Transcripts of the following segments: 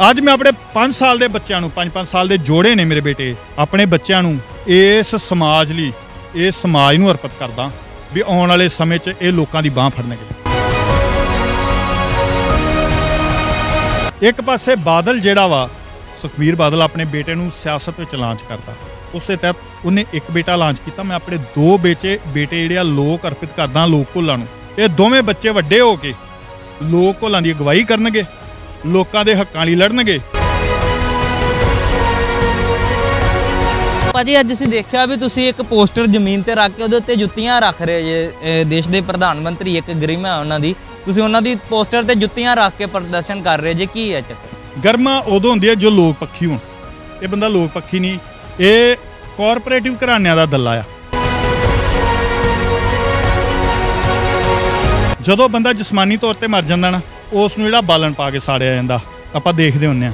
ਅੱਜ ਮੈਂ ਆਪਣੇ 5 ਸਾਲ ਦੇ ਬੱਚਿਆਂ ਨੂੰ 5-5 ਸਾਲ ਦੇ ਜੋੜੇ ਨੇ ਮੇਰੇ ਬੇਟੇ ਆਪਣੇ ਬੱਚਿਆਂ ਨੂੰ ਇਸ ਸਮਾਜ ਲਈ ਇਸ ਸਮਾਜ ਨੂੰ ਅਰਪਿਤ ਕਰਦਾ ਵੀ ਆਉਣ ਵਾਲੇ ਸਮੇਂ 'ਚ ਇਹ ਲੋਕਾਂ ਦੀ ਬਾਹ ਫੜਨਗੇ ਇੱਕ ਪਾਸੇ ਬਾਦਲ ਜਿਹੜਾ ਵਾ ਸੁਖਵੀਰ ਬਾਦਲ ਆਪਣੇ ਬੇਟੇ ਨੂੰ ਸਿਆਸਤ ਵਿੱਚ ਲਾਂਚ ਕਰਦਾ ਉਸੇ ਤਹਿਤ ਉਹਨੇ ਇੱਕ ਬੇਟਾ ਲਾਂਚ ਕੀਤਾ ਮੈਂ ਆਪਣੇ ਦੋ ਬੇਚੇ ਬੇਟੇ ਜਿਹੜੇ ਆ ਲੋਕ ਅਰਪਿਤ ਕਰਦਾ ਲੋਕ ਕੋਲਾਂ ਨੂੰ ਇਹ ਦੋਵੇਂ ਬੱਚੇ ਵੱਡੇ ਹੋ ਕੇ ਲੋਕ ਕੋਲਾਂ ਦੀ ਅਗਵਾਈ ਕਰਨਗੇ ਲੋਕਾਂ ਦੇ ਹੱਕਾਂ ਲਈ ਲੜਨਗੇ ਪਾਜੀ ਅੱਜ ਅਸੀਂ ਦੇਖਿਆ ਵੀ ਤੁਸੀਂ ਇੱਕ ਪੋਸਟਰ ਜ਼ਮੀਨ ਤੇ ਰੱਖ ਕੇ ਉਹਦੇ ਉੱਤੇ ਜੁੱਤੀਆਂ ਰੱਖ ਰਹੇ ਜੇ ਦੇਸ਼ ਦੇ ਪ੍ਰਧਾਨ ਮੰਤਰੀ ਇੱਕ ਗਰਿਮਾ ਉਹਨਾਂ ਦੀ ਤੁਸੀਂ ਉਹਨਾਂ ਦੀ ਪੋਸਟਰ ਤੇ ਜੁੱਤੀਆਂ ਰੱਖ ਕੇ ਪ੍ਰਦਰਸ਼ਨ ਕਰ ਰਹੇ ਜੇ ਕੀ ਹੈ ਚੱਕਰ ਗਰਮਾ ਉਦੋਂ ਹੁੰਦੀ ਹੈ ਜੋ ਲੋਕ ਪੱਖੀ ਹੋਣ ਇਹ ਬੰਦਾ ਲੋਕ ਪੱਖੀ ਨਹੀਂ ਇਹ ਕਾਰਪੋਰੇਟਿਵ ਘਰਾਣਿਆਂ ਦਾ ਦੱਲਾ ਆ ਜਦੋਂ ਬੰਦਾ ਜਿਸਮਾਨੀ ਤੌਰ ਤੇ ਮਰ ਜਾਂਦਾ ਨਾ ਉਸ ਨੂੰ ਜਿਹੜਾ ਬਾਲਣ ਪਾ ਕੇ ਸਾੜਿਆ ਜਾਂਦਾ ਆਪਾਂ ਦੇਖਦੇ ਹੁੰਨੇ ਆ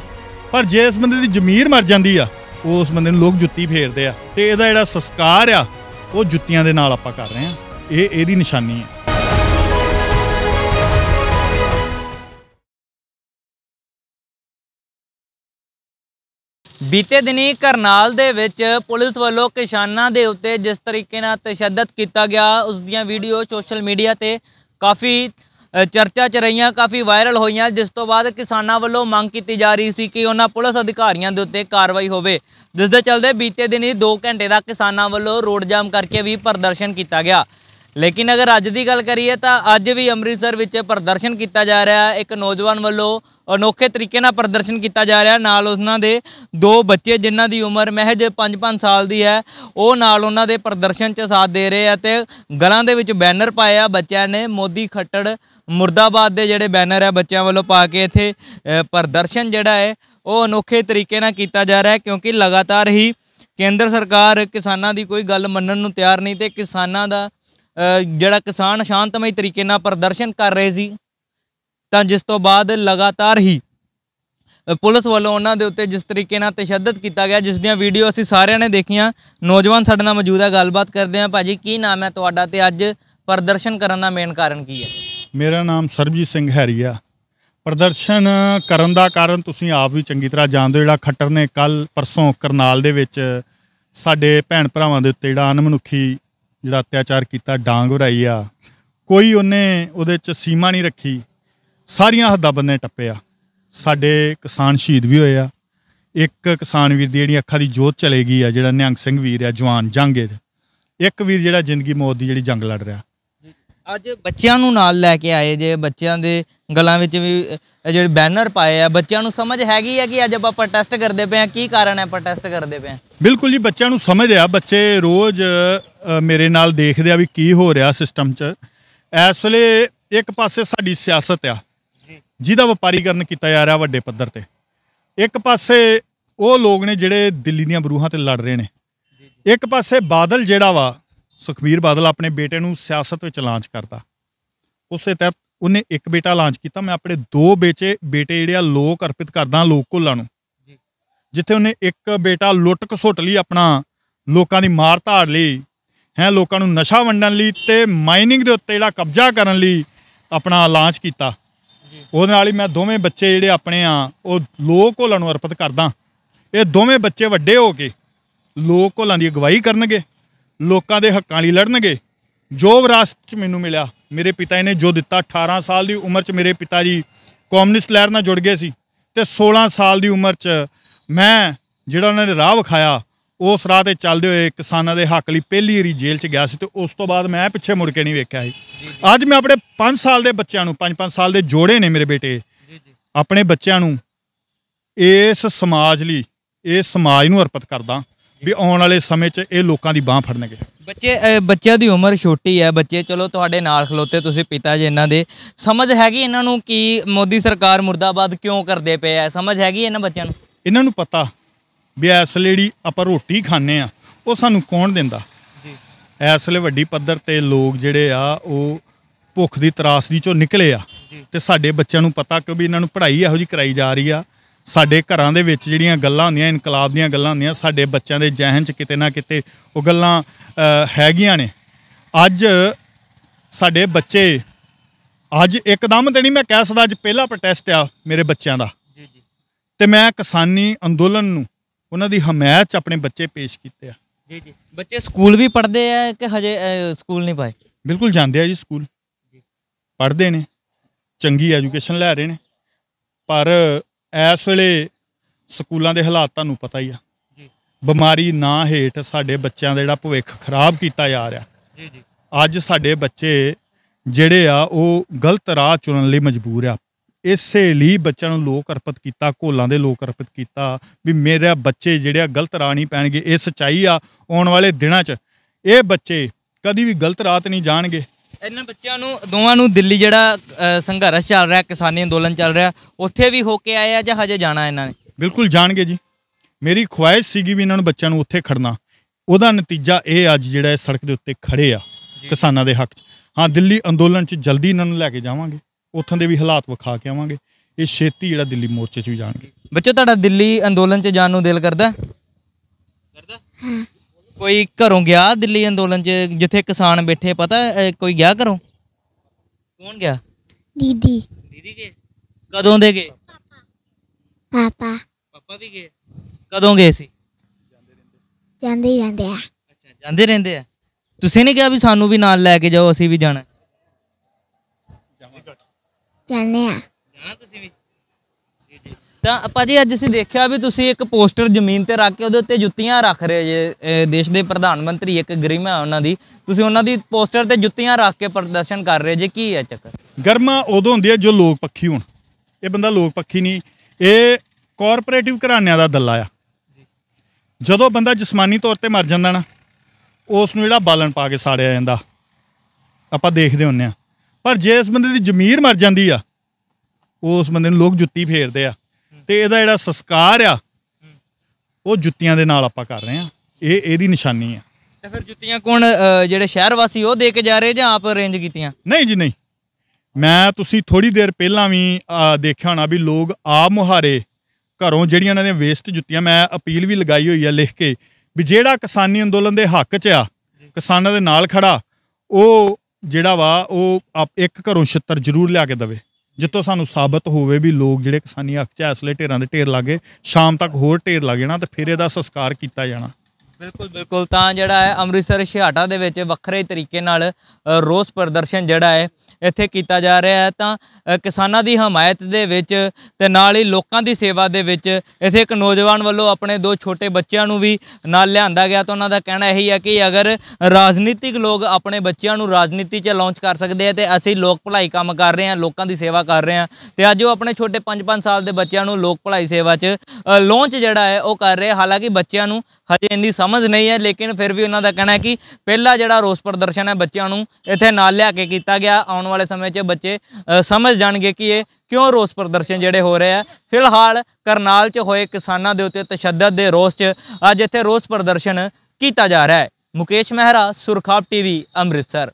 ਪਰ ਜੇ ਇਸ ਬੰਦੇ ਦੀ ਜ਼ਮੀਰ ਮਰ ਜਾਂਦੀ ਆ ਉਸ ਬੰਦੇ ਨੂੰ ਲੋਕ ਜੁੱਤੀ ਫੇਰਦੇ ਆ ਤੇ ਇਹਦਾ ਜਿਹੜਾ ਸੰਸਕਾਰ ਆ ਉਹ ਜੁੱਤੀਆਂ ਦੇ ਨਾਲ ਆਪਾਂ ਕਰ ਰਹੇ ਆ ਇਹ ਇਹਦੀ ਨਿਸ਼ਾਨੀ ਹੈ ਬੀਤੇ ਦਿਨੀ ਕਰਨਾਲ ਦੇ ਵਿੱਚ ਪੁਲਿਸ ਵੱਲੋਂ ਕਿਸਾਨਾਂ ਦੇ ਉੱਤੇ ਜਿਸ ਤਰੀਕੇ ਨਾਲ ਤਸ਼ੱਦਦ ਕੀਤਾ ਗਿਆ ਉਸ ਦੀਆਂ ਵੀਡੀਓ ਸੋਸ਼ਲ ਮੀਡੀਆ ਤੇ ਕਾਫੀ ਚਰਚਾ 'ਚ ਰਹੀਆਂ ਕਾਫੀ ਵਾਇਰਲ ਹੋਈਆਂ ਜਿਸ ਤੋਂ ਬਾਅਦ ਕਿਸਾਨਾਂ ਵੱਲੋਂ ਮੰਗ ਕੀਤੀ ਜਾ ਰਹੀ ਸੀ ਕਿ ਉਹਨਾਂ ਪੁਲਿਸ ਅਧਿਕਾਰੀਆਂ ਦੇ ਉੱਤੇ ਕਾਰਵਾਈ ਹੋਵੇ ਜਿਸ ਦੇ ਚੱਲਦੇ ਬੀਤੇ ਦਿਨੀ 2 ਘੰਟੇ ਦਾ ਕਿਸਾਨਾਂ ਵੱਲੋਂ ਰੋਡ ਜਾਮ ਕਰਕੇ ਵੀ ਪ੍ਰਦਰਸ਼ਨ ਕੀਤਾ ਗਿਆ ਲੇਕਿਨ ਅਗਰ ਅੱਜ ਦੀ ਗੱਲ ਕਰੀਏ ਤਾਂ ਅੱਜ ਵੀ ਅੰਮ੍ਰਿਤਸਰ ਵਿੱਚ ਪ੍ਰਦਰਸ਼ਨ ਕੀਤਾ ਜਾ ਰਿਹਾ ਹੈ ਇੱਕ ਨੌਜਵਾਨ ਵੱਲੋਂ ਅਨੋਖੇ ਤਰੀਕੇ ਨਾਲ ਪ੍ਰਦਰਸ਼ਨ ਕੀਤਾ ਜਾ ਰਿਹਾ ਨਾਲ ਉਹਨਾਂ ਦੇ ਦੋ ਬੱਚੇ ਜਿਨ੍ਹਾਂ ਦੀ ਉਮਰ ਮਹਿਜ 5-5 ਸਾਲ ਦੀ ਹੈ ਉਹ ਨਾਲ ਉਹਨਾਂ ਦੇ ਪ੍ਰਦਰਸ਼ਨ 'ਚ ਸਾਥ ਦੇ ਰਹੇ ਆ ਤੇ ਗਲਾਂ ਦੇ ਵਿੱਚ ਬੈਨਰ ਪਾਇਆ ਬੱਚਿਆਂ ਨੇ ਮੋਦੀ ਖੱਟੜ ਮੁਰਦਾਬਾਦ ਦੇ ਜਿਹੜੇ ਬੈਨਰ ਆ ਬੱਚਿਆਂ ਵੱਲੋਂ ਪਾ ਕੇ ਇੱਥੇ ਪ੍ਰਦਰਸ਼ਨ ਜਿਹੜਾ ਹੈ ਉਹ ਅਨੋਖੇ ਤਰੀਕੇ ਨਾਲ ਕੀਤਾ ਜਾ ਰਿਹਾ ਕਿਉਂਕਿ ਲਗਾਤਾਰ ਹੀ ਕੇਂਦਰ ਸਰਕਾਰ ਕਿਸਾਨਾਂ ਦੀ ਕੋਈ ਗੱਲ ਮੰਨਣ ਨੂੰ ਤਿਆਰ ਨਹੀਂ ਤੇ ਕਿਸਾਨਾਂ ਦਾ ਜਿਹੜਾ ਕਿਸਾਨ ਸ਼ਾਂਤਮਈ ਤਰੀਕੇ ਨਾਲ ਪ੍ਰਦਰਸ਼ਨ ਕਰ ਰਹੇ ਸੀ ਤਾਂ ਜਿਸ ਤੋਂ ਬਾਅਦ ਲਗਾਤਾਰ ਹੀ ਪੁਲਿਸ ਵੱਲੋਂ ਉਹਨਾਂ ਦੇ ਉੱਤੇ ਜਿਸ ਤਰੀਕੇ ਨਾਲ ਤਸ਼ੱਦਦ ਕੀਤਾ ਗਿਆ ਜਿਸ ਦੀਆਂ ਵੀਡੀਓ ਅਸੀਂ ਸਾਰਿਆਂ ਨੇ ਦੇਖੀਆਂ ਨੌਜਵਾਨ ਸਾਡੇ ਨਾਲ ਮੌਜੂਦ ਹੈ ਗੱਲਬਾਤ ਕਰਦੇ ਆਂ ਭਾਜੀ ਕੀ ਨਾਮ ਹੈ ਤੁਹਾਡਾ ਤੇ ਅੱਜ ਪ੍ਰਦਰਸ਼ਨ ਕਰਨ ਦਾ ਮੇਨ ਕਾਰਨ ਕੀ ਹੈ ਮੇਰਾ ਨਾਮ ਸਰਬਜੀਤ ਸਿੰਘ ਹੈਰੀਆ ਪ੍ਰਦਰਸ਼ਨ ਕਰਨ ਦਾ ਕਾਰਨ ਤੁਸੀਂ ਆਪ ਵੀ ਚੰਗੀ ਤਰ੍ਹਾਂ ਜਾਣਦੇ ਹੋ ਜਿਹੜਾ ਖੱਟਰ ਨੇ ਕੱਲ ਪਰਸੋਂ ਕਰਨਾਲ ਦੇ ਵਿੱਚ ਸਾਡੇ ਭੈਣ ਭਰਾਵਾਂ ਦੇ ਉੱਤੇ ਜਿਹੜਾ ਅਨਮਨੁੱਖੀ ਜਿਹੜਾ ਅਤਿਆਚਾਰ ਕੀਤਾ ਡਾਂਗ ਉਰਾਈ ਆ ਕੋਈ ਉਹਨੇ ਉਹਦੇ ਚ ਸੀਮਾ ਨਹੀਂ ਰੱਖੀ ਸਾਰੀਆਂ ਹੱਦਾਂ ਬੰਨੇ ਟੱਪਿਆ ਸਾਡੇ ਕਿਸਾਨ ਸ਼ਹੀਦ ਵੀ ਹੋਏ ਆ ਇੱਕ ਕਿਸਾਨ ਵੀਰ ਦੀ ਜਿਹੜੀ ਅੱਖਾਂ ਦੀ ਜੋਤ ਚਲੇ ਗਈ ਆ ਜਿਹੜਾ ਨਿਹੰਗ ਸਿੰਘ ਵੀਰ ਆ ਜਵਾਨ ਜੰਗੇ ਇੱਕ ਵੀਰ ਜਿਹੜਾ ਜ਼ਿੰਦਗੀ ਮੌਤ ਦੀ ਜਿਹੜੀ ਜੰਗ ਲੜ ਰਿਹਾ ਅੱਜ ਬੱਚਿਆਂ ਨੂੰ ਨਾਲ ਲੈ ਕੇ ਆਏ ਜੇ ਬੱਚਿਆਂ ਦੇ ਗਲਾਂ ਵਿੱਚ ਵੀ ਜਿਹੜੇ ਬੈਨਰ ਪਾਏ ਆ ਬੱਚਿਆਂ ਨੂੰ ਸਮਝ ਹੈਗੀ ਆ ਕਿ ਅੱਜ ਆਪਾਂ ਪ੍ਰੋਟੈਸਟ ਕਰਦੇ ਪਏ ਆ ਕੀ ਕਾਰਨ ਹੈ ਪ੍ਰੋਟੈਸਟ ਕਰਦੇ ਪਏ ਆ ਬਿਲਕੁਲ ਜੀ ਬੱਚਿਆਂ ਨੂੰ ਸਮਝ ਆ ਬੱਚੇ ਰੋਜ਼ ਮੇਰੇ ਨਾਲ ਦੇਖਦੇ ਆ ਵੀ ਕੀ ਹੋ ਰਿਹਾ ਸਿਸਟਮ 'ਚ ਇਸ ਵੇਲੇ ਇੱਕ ਪਾਸੇ ਸਾਡੀ ਸਿਆਸਤ ਆ ਜਿਹਦਾ ਵਪਾਰੀਕਰਨ ਕੀਤਾ ਜਾ ਰਿਹਾ ਵੱਡੇ ਪੱਧਰ ਤੇ ਇੱਕ ਪਾਸੇ ਉਹ ਲੋਕ ਨੇ ਜਿਹੜੇ ਦਿੱਲੀ ਦੀਆਂ ਬਰੂਹਾਂ ਤੇ ਲੜ ਰਹੇ ਨੇ ਇੱਕ ਪਾਸੇ ਬਾਦਲ ਜਿਹੜਾ ਵਾ ਸੁਖਵੀਰ ਬਾਦਲ ਆਪਣੇ ਬੇਟੇ ਨੂੰ ਸਿਆਸਤ ਵਿੱਚ ਲਾਂਚ ਕਰਦਾ ਉਸੇ ਤਹਿਤ ਉਹਨੇ ਇੱਕ ਬੇਟਾ ਲਾਂਚ ਕੀਤਾ ਮੈਂ ਆਪਣੇ ਦੋ ਬੇਚੇ ਬੇਟੇ ਜਿਹੜੇ ਆ ਲੋਕ ਅਰਪਿਤ ਕਰਦਾ ਲੋਕ ਕੋਲਾਂ ਨੂੰ ਜਿੱਥੇ ਉਹਨੇ ਇੱਕ ਬੇਟਾ ਲੁੱਟ ਘਸੁੱਟ ਲਈ ਆਪਣਾ ਲੋਕਾਂ ਦੀ ਮਾਰ ਧਾੜ ਲਈ ਹੈ ਲੋਕਾਂ ਨੂੰ ਨਸ਼ਾ ਵੰਡਣ ਲਈ ਤੇ ਮਾਈਨਿੰਗ ਦੇ ਉੱਤੇ ਜਿਹੜਾ ਕਬਜ਼ਾ ਕਰਨ ਲਈ ਆਪਣਾ ਲਾਂਚ ਕੀਤਾ ਉਹਦੇ ਨਾਲ ਹੀ ਮੈਂ ਦੋਵੇਂ ਬੱਚੇ ਜਿਹੜੇ ਆਪਣੇ ਆ ਉਹ ਲੋਕ ਕੋਲਾਂ ਨੂੰ ਅਰਪਿਤ ਕਰਦਾ ਇਹ ਦੋਵੇਂ ਬੱਚੇ ਵੱਡੇ ਹੋ ਕੇ ਲੋਕ ਕੋਲਾਂ ਦੀ ਅਗਵਾਈ ਕਰਨਗੇ ਲੋਕਾਂ ਦੇ ਹੱਕਾਂ ਲਈ ਲੜਨਗੇ ਜੋ ਵਿਰਾਸਤ 'ਚ ਮੈਨੂੰ ਮਿਲਿਆ ਮੇਰੇ ਪਿਤਾ ਨੇ ਜੋ ਦਿੱਤਾ 18 ਸਾਲ ਦੀ ਉਮਰ 'ਚ ਮੇਰੇ ਪਿਤਾ ਜੀ ਕਮਿਊਨਿਸਟ ਲਹਿਰ ਨਾਲ ਜੁੜ ਗਏ ਸੀ ਤੇ 16 ਸਾਲ ਦੀ ਉਮਰ 'ਚ ਮੈਂ ਜਿਹੜਾ ਉਹਨਾਂ ਨੇ ਰਾਹ ਵਿਖਾਇਆ ਉਸ ਰਾਹ ਤੇ ਚੱਲਦੇ ਹੋਏ ਕਿਸਾਨਾਂ ਦੇ ਹੱਕ ਲਈ ਪਹਿਲੀ ਵਾਰੀ ਜੇਲ੍ਹ 'ਚ ਗਿਆ ਸੀ ਤੇ ਉਸ ਤੋਂ ਬਾਅਦ ਮੈਂ ਪਿੱਛੇ ਮੁੜ ਕੇ ਨਹੀਂ ਵੇਖਿਆ ਸੀ ਅੱਜ ਮੈਂ ਆਪਣੇ 5 ਸਾਲ ਦੇ ਬੱਚਿਆਂ ਨੂੰ 5-5 ਸਾਲ ਦੇ ਜੋੜੇ ਨੇ ਮੇਰੇ ਬੇਟੇ ਆਪਣੇ ਬੱਚਿਆਂ ਨੂੰ ਇਸ ਸਮਾਜ ਲਈ ਇਸ ਸਮਾਜ ਨੂੰ ਅਰਪਿਤ ਕਰਦਾ ਵੀ ਆਉਣ ਵਾਲੇ ਸਮੇਂ 'ਚ ਇਹ ਲੋਕਾਂ ਦੀ ਬਾਹ ਫੜਨਗੇ ਬੱਚੇ ਬੱਚਿਆਂ ਦੀ ਉਮਰ ਛੋਟੀ ਹੈ ਬੱਚੇ ਚਲੋ ਤੁਹਾਡੇ ਨਾਲ ਖਲੋਤੇ ਤੁਸੀਂ ਪਿਤਾ ਜੀ ਇਹਨਾਂ ਦੇ ਸਮਝ ਹੈਗੀ ਇਹਨਾਂ ਨੂੰ ਕੀ ਮੋਦੀ ਸਰਕਾਰ ਮੁਰਦਾਬਾਦ ਕਿਉਂ ਕਰਦੇ ਪਏ ਆ ਸਮਝ ਹੈਗੀ ਇਹਨਾਂ ਬੱਚਿਆਂ ਨੂੰ ਇਹਨਾਂ ਨੂੰ ਪਤਾ ਵੀ ਐਸ ਲੇੜੀ ਆਪਾਂ ਰੋਟੀ ਖਾਣੇ ਆ ਉਹ ਸਾਨੂੰ ਕੌਣ ਦਿੰਦਾ ਜੀ ਐਸ ਲਈ ਵੱਡੀ ਪੱਧਰ ਤੇ ਲੋਕ ਜਿਹੜੇ ਆ ਉਹ ਭੁੱਖ ਦੀ ਤਰਾਸ ਦੀ ਚੋਂ ਨਿਕਲੇ ਆ ਤੇ ਸਾਡੇ ਬੱਚਿਆਂ ਨੂੰ ਪਤਾ ਕਿ ਵੀ ਇਹਨਾਂ ਨੂੰ ਪੜ੍ਹਾਈ ਇਹੋ ਜੀ ਕਰਾਈ ਜਾ ਰਹੀ ਆ ਸਾਡੇ ਘਰਾਂ ਦੇ ਵਿੱਚ ਜਿਹੜੀਆਂ ਗੱਲਾਂ ਹੁੰਦੀਆਂ ਇਨਕਲਾਬ ਦੀਆਂ ਗੱਲਾਂ ਹੁੰਦੀਆਂ ਸਾਡੇ ਬੱਚਿਆਂ ਦੇ ਜ਼ਿਹਨ 'ਚ ਕਿਤੇ ਨਾ ਕਿਤੇ ਉਹ ਗੱਲਾਂ ਹੈਗੀਆਂ ਨੇ ਅੱਜ ਸਾਡੇ ਬੱਚੇ ਅੱਜ ਇੱਕਦਮ ਤੇ ਨਹੀਂ ਮੈਂ ਕਹਿ ਸਕਦਾ ਅੱਜ ਪਹਿਲਾ ਪ੍ਰੋਟੈਸਟ ਆ ਮੇਰੇ ਬੱਚਿਆਂ ਦਾ ਜੀ ਜੀ ਤੇ ਮੈਂ ਕਿਸਾਨੀ ਅੰਦੋਲਨ ਨੂੰ ਉਹਨਾਂ ਦੀ ਹਮਾਇਤ 'ਚ ਆਪਣੇ ਬੱਚੇ ਪੇਸ਼ ਕੀਤੇ ਆ ਜੀ ਜੀ ਬੱਚੇ ਸਕੂਲ ਵੀ ਪੜ੍ਹਦੇ ਆ ਕਿ ਹਜੇ ਸਕੂਲ ਨਹੀਂ ਪਾਏ ਬਿਲਕੁਲ ਜਾਂਦੇ ਆ ਜੀ ਸਕੂਲ ਜੀ ਪੜ੍ਹਦੇ ਨੇ ਚੰਗੀ ਐਜੂਕੇਸ਼ਨ ਲੈ ਰਹੇ ਨੇ ਪਰ ਇਸ ਵੇਲੇ ਸਕੂਲਾਂ ਦੇ ਹਾਲਾਤ ਤੁਹਾਨੂੰ ਪਤਾ ਹੀ ਆ ਜੀ ਬਿਮਾਰੀ ਨਾ ਹੇਠ ਸਾਡੇ ਬੱਚਿਆਂ ਦਾ ਜਿਹੜਾ ਭਵਿੱਖ ਖਰਾਬ ਕੀਤਾ ਜਾ ਰਿਹਾ ਜੀ ਜੀ ਅੱਜ ਸਾਡੇ ਬੱਚੇ ਜਿਹੜੇ ਆ ਉਹ ਗਲਤ ਰਾਹ ਚੁਣਨ ਲਈ ਮਜਬੂਰ ਆ ਇਸੇ ਲਈ ਬੱਚਿਆਂ ਨੂੰ ਲੋਕ ਅਰਪਿਤ ਕੀਤਾ ਕੋਲਾਂ ਦੇ ਲੋਕ ਅਰਪਿਤ ਕੀਤਾ ਵੀ ਮੇਰੇ ਬੱਚੇ ਜਿਹੜੇ ਆ ਗਲਤ ਰਾਹ ਨਹੀਂ ਪੈਣਗੇ ਇਹ ਸਚਾਈ ਆ ਆਉਣ ਵਾਲੇ ਦਿਨਾਂ 'ਚ ਇਹ ਬੱਚੇ ਕਦੀ ਵੀ ਗਲਤ ਰਾਹ ਤੇ ਨਹੀਂ ਜਾਣਗੇ ਇਹਨਾਂ ਬੱਚਿਆਂ ਨੂੰ ਦੋਵਾਂ ਨੂੰ ਦਿੱਲੀ ਜਿਹੜਾ ਸੰਘਰਸ਼ ਚੱਲ ਰਿਹਾ ਕਿਸਾਨੀ ਅੰਦੋਲਨ ਚੱਲ ਰਿਹਾ ਉੱਥੇ ਵੀ ਹੋ ਕੇ ਆਏ ਆ ਜਾਂ ਹਜੇ ਜਾਣਾ ਇਹਨਾਂ ਨੇ ਬਿਲਕੁਲ ਜਾਣਗੇ ਜੀ ਮੇਰੀ ਖੁਆਇਸ਼ ਸੀਗੀ ਵੀ ਇਹਨਾਂ ਨੂੰ ਬੱਚਿਆਂ ਨੂੰ ਉੱਥੇ ਖੜਨਾ ਉਹਦਾ ਨਤੀਜਾ ਇਹ ਅੱਜ ਜਿਹੜਾ ਇਹ ਸੜਕ ਦੇ ਉੱਤੇ ਖੜੇ ਆ ਕਿਸਾਨਾਂ ਦੇ ਹੱਕ 'ਚ ਹਾਂ ਦਿੱਲੀ ਅੰਦੋਲਨ 'ਚ ਜਲਦੀ ਇਹਨਾਂ ਨੂੰ ਲੈ ਕੇ ਜਾਵਾਂਗੇ ਉੱਥੋਂ ਦੇ ਵੀ ਹਾਲਾਤ ਵਿਖਾ ਕੇ ਆਵਾਂਗੇ ਇਹ ਛੇਤੀ ਜਿਹੜਾ ਦਿੱਲੀ ਮੋਰਚੇ 'ਚ ਵੀ ਜਾਣਗੇ ਬੱਚੋ ਤੁਹਾਡਾ ਦਿੱਲੀ ਅੰਦੋਲਨ 'ਚ ਜਾਣ ਨੂੰ ਦਿਲ ਕਰਦਾ ਕਰਦਾ ਕੋਈ ਘਰੋਂ ਗਿਆ ਦਿੱਲੀ ਅੰਦੋਲਨ 'ਚ ਜਿੱਥੇ ਕਿਸਾਨ ਬੈਠੇ ਪਤਾ ਕੋਈ ਗਿਆ ਘਰੋਂ ਕੌਣ ਗਿਆ ਦੀਦੀ ਦੀਦੀ ਗਏ ਕਦੋਂ ਦੇ ਗਏ ਪਾਪਾ ਪਾਪਾ ਵੀ ਗਏ ਕਦੋਂ ਗਏ ਸੀ ਜਾਂਦੇ ਰਹਿੰਦੇ ਜਾਂਦੇ ਆ ਅੱਛਾ ਜਾਂਦੇ ਰਹਿੰਦੇ ਆ ਤੁਸੀਂ ਨਹੀਂ ਕਿਹਾ ਵੀ ਸਾਨੂੰ ਵੀ ਨਾਲ ਲੈ ਕੇ ਜਾਓ ਅਸੀਂ ਵੀ ਜਾਣਾ ਜਾਂਦੇ ਆ ਜਾਣਾ ਤੁਸੀਂ ਵੀ ਤਾਂ ਜੀ ਅੱਜ ਅਸੀਂ ਦੇਖਿਆ ਵੀ ਤੁਸੀਂ ਇੱਕ ਪੋਸਟਰ ਜ਼ਮੀਨ ਤੇ ਰੱਖ ਕੇ ਉਹਦੇ ਉੱਤੇ ਜੁੱਤੀਆਂ ਰੱਖ ਰਹੇ ਜੇ ਦੇਸ਼ ਦੇ ਪ੍ਰਧਾਨ ਮੰਤਰੀ ਇੱਕ ਗਰਿਮਾ ਉਹਨਾਂ ਦੀ ਤੁਸੀਂ ਉਹਨਾਂ ਦੀ ਪੋਸਟਰ ਤੇ ਜੁੱਤੀਆਂ ਰੱਖ ਕੇ ਪ੍ਰਦਰਸ਼ਨ ਕਰ ਰਹੇ ਜੇ ਕੀ ਹੈ ਚੱਕਰ ਗਰਮਾ ਉਦੋਂ ਹੁੰਦੀ ਹੈ ਜੋ ਲੋਕ ਪੱਖੀ ਹੋਣ ਇਹ ਬੰਦਾ ਲੋਕ ਪੱਖੀ ਨਹੀਂ ਇਹ ਕਾਰਪੋਰੇਟਿਵ ਘਰਾਣਿਆਂ ਦਾ ਦੱਲਾ ਆ ਜਦੋਂ ਬੰਦਾ ਜਿਸਮਾਨੀ ਤੌਰ ਤੇ ਮਰ ਜਾਂਦਾ ਨਾ ਉਸ ਨੂੰ ਜਿਹੜਾ ਬਾਲਣ ਪਾ ਕੇ ਸਾੜਿਆ ਜਾਂਦਾ ਆਪਾਂ ਦੇਖਦੇ ਹੁੰਨੇ ਆ ਪਰ ਜੇ ਇਸ ਬੰਦੇ ਦੀ ਜ਼ਮੀਰ ਮਰ ਜਾਂਦੀ ਆ ਉਸ ਬੰਦੇ ਨੂੰ ਲੋਕ ਜੁੱਤੀ ਫੇਰਦੇ ਆ ਤੇ ਇਹਦਾ ਜਿਹੜਾ ਸੰਸਕਾਰ ਆ ਉਹ ਜੁੱਤੀਆਂ ਦੇ ਨਾਲ ਆਪਾਂ ਕਰ ਰਹੇ ਆ ਇਹ ਇਹਦੀ ਨਿਸ਼ਾਨੀ ਆ ਤੇ ਫਿਰ ਜੁੱਤੀਆਂ ਕੋਣ ਜਿਹੜੇ ਸ਼ਹਿਰ ਵਾਸੀ ਉਹ ਦੇ ਕੇ ਜਾ ਰਹੇ ਜਾਂ ਆਪ ਅਰੇਂਜ ਕੀਤੀਆਂ ਨਹੀਂ ਜੀ ਨਹੀਂ ਮੈਂ ਤੁਸੀਂ ਥੋੜੀ ਦੇਰ ਪਹਿਲਾਂ ਵੀ ਦੇਖਿਆ ਹੋਣਾ ਵੀ ਲੋਕ ਆ ਮੁਹਾਰੇ ਘਰੋਂ ਜਿਹੜੀਆਂ ਇਹਨਾਂ ਦੇ ਵੇਸਟ ਜੁੱਤੀਆਂ ਮੈਂ ਅਪੀਲ ਵੀ ਲਗਾਈ ਹੋਈ ਆ ਲਿਖ ਕੇ ਵੀ ਜਿਹੜਾ ਕਿਸਾਨੀ ਅੰਦੋਲਨ ਦੇ ਹੱਕ 'ਚ ਆ ਕਿਸਾਨਾਂ ਦੇ ਨਾਲ ਖੜਾ ਉਹ ਜਿਹੜਾ ਵਾ ਉਹ ਇੱਕ ਘਰੋਂ ਛਿੱਤਰ ਜ਼ਰੂਰ ਲਿਆ ਕੇ ਦਵੇ ਜਿੱਤੋਂ ਸਾਨੂੰ ਸਾਬਤ ਹੋਵੇ ਵੀ ਲੋਕ ਜਿਹੜੇ ਕਿਸਾਨੀ ਅੱਖ 'ਚ ਐਸਲੇ ਢੇਰਾਂ ਦੇ ਢੇਰ ਲਾਗੇ ਸ਼ਾਮ ਤੱਕ ਹੋਰ ਢੇਰ ਲੱਗ ਜਾਣਾ ਤੇ ਫਿਰ ਇਹਦਾ ਸੰਸਕਾਰ ਕੀਤਾ ਜਾਣਾ ਬਿਲਕੁਲ ਬਿਲਕੁਲ ਤਾਂ ਜਿਹੜਾ ਹੈ ਅੰਮ੍ਰਿਤਸਰ ਛਿਹਾਟਾ ਦੇ ਵਿੱਚ ਵੱਖਰੇ ਤਰੀਕੇ ਨਾਲ ਰੋਸ ਪ੍ਰਦਰਸ਼ਨ ਜਿਹੜਾ ਹੈ ਇੱਥੇ ਕੀਤਾ ਜਾ ਰਿਹਾ ਹੈ ਤਾਂ ਕਿਸਾਨਾਂ ਦੀ ਹਮਾਇਤ ਦੇ ਵਿੱਚ ਤੇ ਨਾਲ ਹੀ ਲੋਕਾਂ ਦੀ ਸੇਵਾ ਦੇ ਵਿੱਚ ਇੱਥੇ ਇੱਕ ਨੌਜਵਾਨ ਵੱਲੋਂ ਆਪਣੇ ਦੋ ਛੋਟੇ ਬੱਚਿਆਂ ਨੂੰ ਵੀ ਨਾਲ ਲਿਆਂਦਾ ਗਿਆ ਤਾਂ ਉਹਨਾਂ ਦਾ ਕਹਿਣਾ ਇਹੀ ਹੈ ਕਿ ਅਗਰ ਰਾਜਨੀਤਿਕ ਲੋਕ ਆਪਣੇ ਬੱਚਿਆਂ ਨੂੰ ਰਾਜਨੀਤੀ 'ਚ ਲਾਂਚ ਕਰ ਸਕਦੇ ਆ ਤੇ ਅਸੀਂ ਲੋਕ ਭਲਾਈ ਕੰਮ ਕਰ ਰਹੇ ਹਾਂ ਲੋਕਾਂ ਦੀ ਸੇਵਾ ਕਰ ਰਹੇ ਹਾਂ ਤੇ ਅੱਜ ਉਹ ਆਪਣੇ ਛੋਟੇ 5-5 ਸਾਲ ਦੇ ਬੱਚਿਆਂ ਨੂੰ ਲੋਕ ਭਲਾਈ ਸੇਵਾ 'ਚ ਲਾਂਚ ਜਿਹੜਾ ਹੈ ਉਹ ਕਰ ਰਹੇ ਹਾਲਾਂਕਿ ਬੱਚਿਆਂ ਨੂੰ ਹਜੇ ਇੰਨੀ ਸਮਝ ਨਹੀਂ ਹੈ ਲੇਕਿਨ ਫਿਰ ਵੀ ਉਹਨਾਂ ਦਾ ਕਹਿਣਾ ਹੈ ਕਿ ਪਹਿਲਾ ਜਿਹੜਾ ਰੋਸ ਪ੍ਰਦਰਸ਼ਨ ਹੈ ਬੱਚਿਆਂ ਨੂੰ ਇੱਥੇ ਨਾਲ ਲਿਆ ਕੇ ਕੀਤਾ ਗਿਆ ਆਉਣ ਵਾਲੇ ਸਮੇਂ 'ਚ ਬੱਚੇ ਸਮਝ ਜਾਣਗੇ ਕਿ ਇਹ ਕਿਉਂ ਰੋਸ ਪ੍ਰਦਰਸ਼ਨ ਜਿਹੜੇ ਹੋ ਰਹੇ ਆ ਫਿਲਹਾਲ ਕਰਨਾਲ 'ਚ ਹੋਏ ਕਿਸਾਨਾਂ ਦੇ ਉੱਤੇ ਤਸ਼ੱਦਦ ਦੇ ਰੋਸ 'ਚ ਅੱਜ ਇੱਥੇ ਰੋਸ ਪ੍ਰਦਰਸ਼ਨ ਕੀਤਾ ਜਾ ਰਿਹਾ ਹੈ ਮੁਕੇਸ਼ ਮਹਿਰਾ ਸੁਰਖਾਬ ਟੀਵੀ ਅੰਮ੍ਰਿਤਸਰ